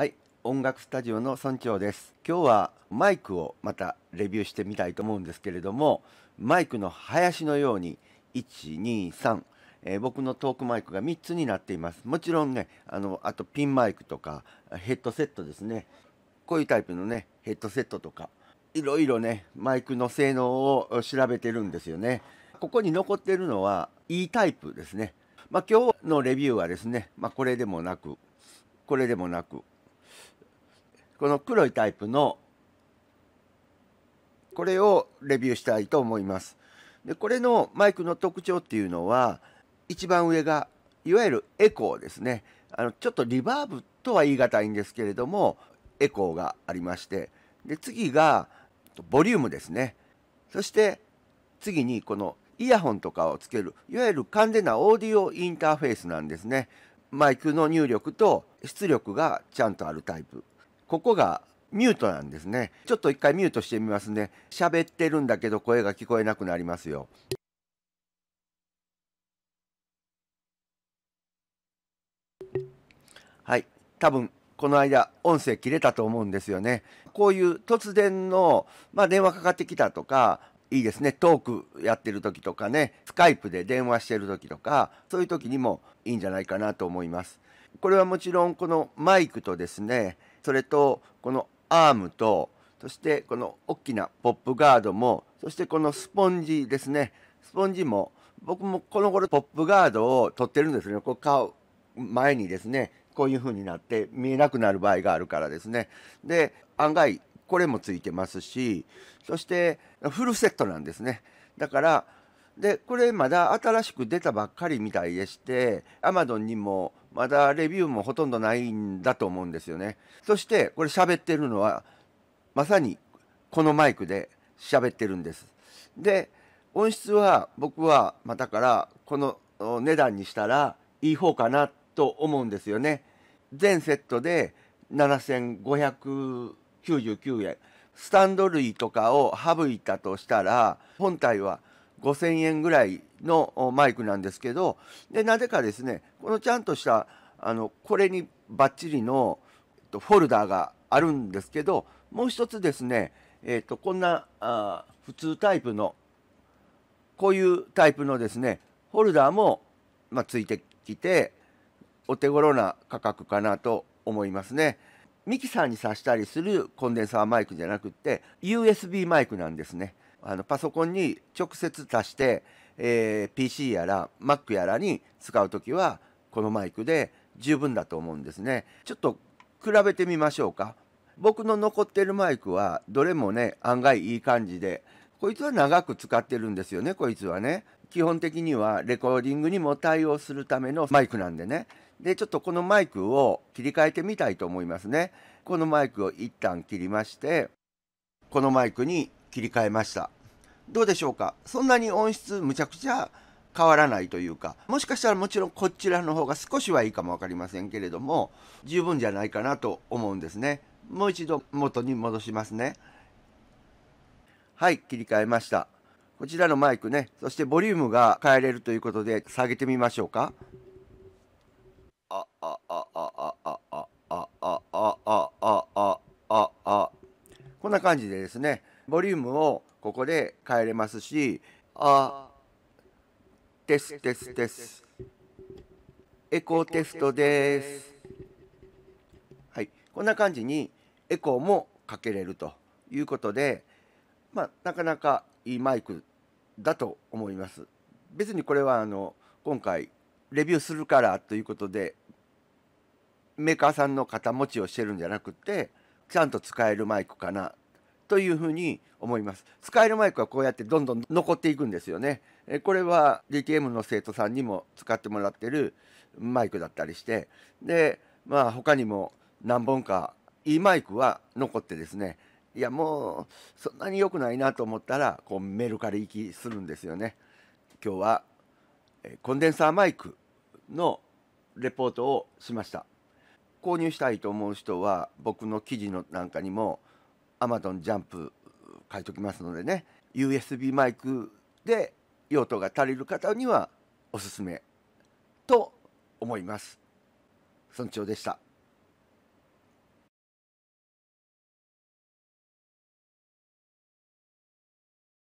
はい音楽スタジオの村長です今日はマイクをまたレビューしてみたいと思うんですけれどもマイクの林のように123えー、僕のトークマイクが3つになっていますもちろんねあのあとピンマイクとかヘッドセットですねこういうタイプのねヘッドセットとかいろいろねマイクの性能を調べてるんですよねここに残ってるのは E タイプですねまあ、今日のレビューはですね、まあ、これでもなくこれでもなくこの黒いタイプのこれをレビューしたいと思います。でこれのマイクの特徴っていうのは一番上がいわゆるエコーですねあのちょっとリバーブとは言い難いんですけれどもエコーがありましてで次がボリュームですねそして次にこのイヤホンとかをつけるいわゆる完全なオーディオインターフェースなんですねマイクの入力と出力がちゃんとあるタイプここがミュートなんですねちょっと一回ミュートしてみますね喋ってるんだけど声が聞こえなくなりますよはい多分この間音声切れたと思うんですよねこういう突然のまあ、電話かかってきたとかいいですねトークやってる時とかねスカイプで電話してる時とかそういう時にもいいんじゃないかなと思いますこれはもちろんこのマイクとですねそれとこのアームとそしてこの大きなポップガードもそしてこのスポンジですねスポンジも僕もこの頃ポップガードを取ってるんですよねこうう前にですねこういう風になって見えなくなる場合があるからですねで案外これもついてますしそしてフルセットなんですねだからでこれまだ新しく出たばっかりみたいでして Amazon にもまだレビューもほとんどないんだと思うんですよね。そしてこれ喋ってるのはまさにこのマイクで喋ってるんです。で音質は僕は、まだからこの値段にしたらいい方かなと思うんですよね。全セットで7599円。スタンド類とかを省いたとしたら本体は5000円ぐらいのマイクなんですけどでなぜかですねこのちゃんとしたあのこれにバッチリの、えっと、フォルダーがあるんですけどもう一つですね、えっと、こんなあ普通タイプのこういうタイプのですねフォルダーも、まあ、ついてきてお手頃な価格かなと思いますね。ミキサーに挿したりするコンデンサーマイクじゃなくって USB マイクなんですね。あのパソコンに直接足して、えー、PC やら Mac やらに使う時はこのマイクで十分だと思うんですね。ちょっと比べてみましょうか。僕の残ってるマイクはどれもね案外いい感じでこいつは長く使ってるんですよねこいつはね。基本的にはレコーディングにも対応するためのマイクなんでね。でちょっとこのマイクを切り替えてみたいと思いますね。このマイクを一旦切りましてこのマイクに切り替えました。どうでしょうかそんなに音質むちゃくちゃ変わらないというかもしかしたらもちろんこちらの方が少しはいいかも分かりませんけれども十分じゃないかなと思うんですねもう一度元に戻しますねはい切り替えましたこちらのマイクねそしてボリュームが変えれるということで下げてみましょうかあああんな感じでですねボリュームをここで変えれますしあテステステスエコーテストですはいこんな感じにエコーもかけれるということでまあなかなかいいマイクだと思います別にこれはあの今回レビューするからということでメーカーさんの肩持ちをしてるんじゃなくてちゃんと使えるマイクかなというふうに思います。使えるマイクはこうやってどんどん残っていくんですよね。これは DTM の生徒さんにも使ってもらってるマイクだったりして、で、まあ他にも何本かいいマイクは残ってですね、いやもうそんなに良くないなと思ったらこうメルカリ行きするんですよね。今日はコンデンサーマイクのレポートをしました。購入したいと思う人は僕の記事のなんかにも Amazon ジャンプ書いておきますのでね USB マイクで用途が足りる方にはおすすめと思います。村長でした。